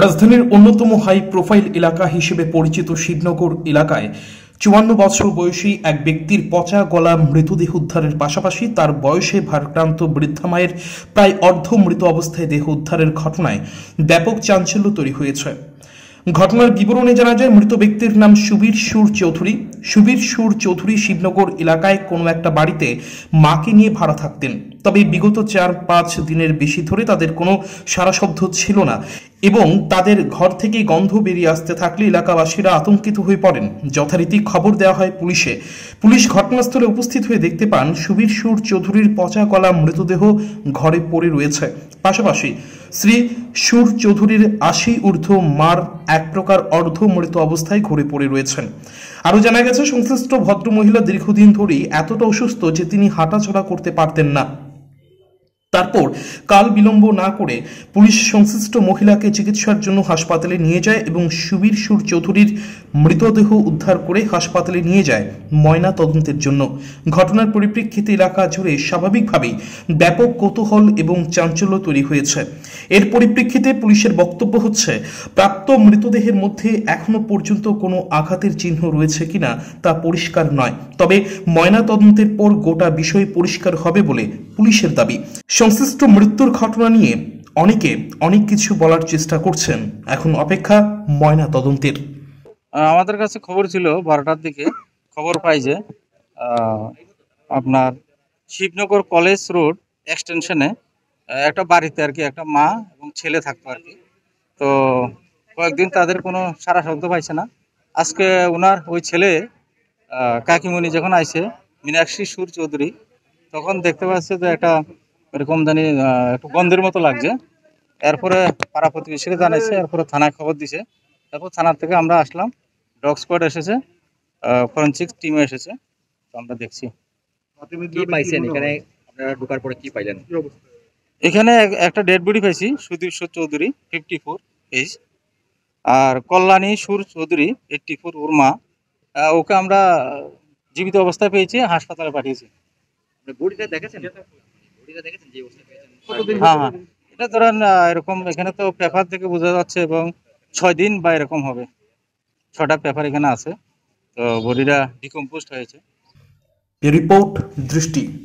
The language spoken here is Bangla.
রাজধানীর অন্যতম হাই প্রোফাইল এলাকা হিসেবে পরিচিত শিবনগর এলাকায় চুয়ান্ন বছর বয়সী এক ব্যক্তির পচা গলা মৃতদেহ উদ্ধারের পাশাপাশি তার বয়সে ভারক্রান্ত বৃদ্ধা মায়ের প্রায় মৃত অবস্থায় দেহ উদ্ধারের ঘটনায় ব্যাপক চাঞ্চল্য তৈরি হয়েছে ঘটনার বিবরণে জানা যায় মৃত ব্যক্তির নাম সুবীর সুর চৌধুরী সুবীর সুর চৌধুরী শিবনগর এলাকায় কোনো একটা বাড়িতে মাকে নিয়ে ভাড়া থাকতেন তবে বিগত চার পাঁচ দিনের বেশি ধরে তাদের কোনো সারাশব্দ ছিল না এবং তাদের ঘর থেকে গন্ধ বেরিয়ে আসতে থাকলে এলাকাবাসীরা আতঙ্কিত হয়ে পড়েন যথারীতি খবর দেওয়া হয় পুলিশে পুলিশ ঘটনাস্থলে উপস্থিত হয়ে দেখতে পান সুবীর সুর চৌধুরীর পচা কলা মৃতদেহ ঘরে পড়ে রয়েছে পাশাপাশি শ্রী সুর চৌধুরীর আশি ঊর্ধ্ব মার এক প্রকার মৃত অবস্থায় ঘরে পড়ে রয়েছেন আরও জানা গেছে সংশ্লিষ্ট ভদ্রমহিলা দীর্ঘদিন ধরেই এতটা অসুস্থ যে তিনি হাঁটাচলা করতে পারতেন না তারপর কাল বিলম্ব না করে পুলিশ সংশ্লিষ্ট মহিলাকে চিকিৎসার জন্য হাসপাতালে নিয়ে যায় এবং সুবীর সুর চৌধুরীর মৃতদেহ উদ্ধার করে হাসপাতালে নিয়ে যায় ময়না তদন্তের জন্য ঘটনার পরিপ্রেক্ষিতে এলাকা জুড়ে স্বাভাবিকভাবেই ব্যাপক কৌতূহল এবং চাঞ্চল্য তৈরি হয়েছে এর পরিপ্রেক্ষিতে পুলিশের বক্তব্য হচ্ছে প্রাপ্ত মৃতদেহের মধ্যে এখনো পর্যন্ত কোনো আঘাতের চিহ্ন রয়েছে কিনা তা পরিষ্কার নয় তবে ময়না তদন্তের পর গোটা বিষয় পরিষ্কার হবে বলে পুলিশের দাবি সংশ্লিষ্ট মৃত্যুর ঘটনা নিয়ে অনেকে অনেক কিছু বলার চেষ্টা করছেন এখন অপেক্ষা ময়না তদন্তের আমাদের কাছে খবর ছিল বারোটার দিকে খবর পাই যে আপনার শিবনগর কলেজ রোড এক্সটেনশনে একটা বাড়িতে আর কি একটা মা এবং ছেলে থাকতো আর কি তো কয়েকদিন তাদের কোনো সারা শব্দ পাইছে না আজকে ওনার ওই ছেলে কাকিমণি যখন আইছে মীনাক্ষী সুর চৌধুরী তখন দেখতে পাচ্ছে যে একটা এরকম জানি একটু গন্ধের মতো লাগছে এরপরে পাড়া প্রতিবেশীকে জানাইছে এরপরে থানায় খবর দিছে এরপর থানার থেকে আমরা আসলাম ডগ স্কোয়াড এসেছে ফরেন্সিক টিমও এসেছে তো আমরা দেখছি এখানে একটা ডেড বডি পাইছি Sudip Chowdhury fifty four age আর কল্যাণী সুর চৌধুরী এইটটি ফোর ওর মা ওকে আমরা জীবিত অবস্থায় পেয়েছি হাসপাতালে পাঠিয়েছি বডিটা দেখেছেন হ্যাঁ হ্যাঁ এটা ধরেন এরকম এখানে তো পেপার থেকে বোঝা যাচ্ছে এবং ছয় দিন বা এরকম হবে ছটা পেপার এখানে আছে তো বডিটা ডিকম্পোস্ট হয়েছে রিপোর্ট দৃষ্টি